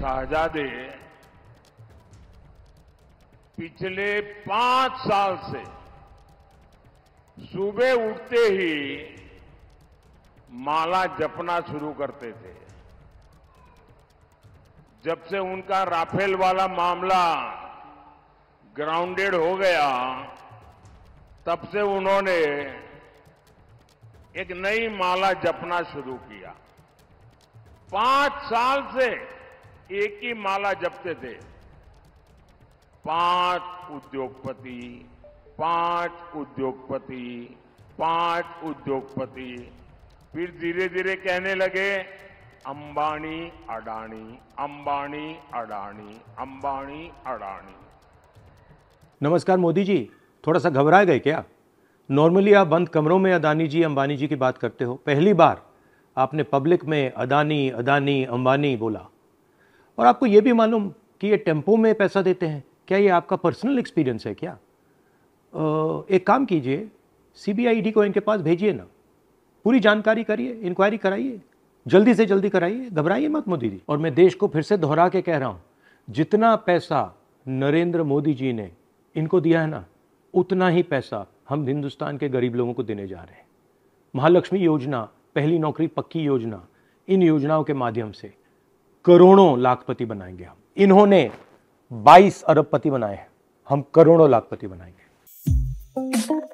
शाहजादे पिछले पांच साल से सुबह उठते ही माला जपना शुरू करते थे जब से उनका राफेल वाला मामला ग्राउंडेड हो गया तब से उन्होंने एक नई माला जपना शुरू किया पांच साल से एक ही माला जपते थे पांच उद्योगपति पांच उद्योगपति पांच उद्योगपति फिर धीरे धीरे कहने लगे अंबानी अडानी अंबानी अडानी अंबानी अडानी नमस्कार मोदी जी थोड़ा सा घबराए गए क्या नॉर्मली आप बंद कमरों में अदानी जी अंबानी जी की बात करते हो पहली बार आपने पब्लिक में अदानी अदानी अंबानी बोला और आपको ये भी मालूम कि ये टेम्पो में पैसा देते हैं क्या ये आपका पर्सनल एक्सपीरियंस है क्या एक काम कीजिए डी को इनके पास भेजिए ना पूरी जानकारी करिए इंक्वायरी कराइए जल्दी से जल्दी कराइए घबराइए मत मोदी जी और मैं देश को फिर से दोहरा के कह रहा हूँ जितना पैसा नरेंद्र मोदी जी ने इनको दिया है ना उतना ही पैसा हम हिंदुस्तान के गरीब लोगों को देने जा रहे हैं महालक्ष्मी योजना पहली नौकरी पक्की योजना इन योजनाओं के माध्यम से करोड़ों लाखपति बनाएंगे हम इन्होंने 22 अरबपति बनाए हैं हम करोड़ों लाखपति बनाएंगे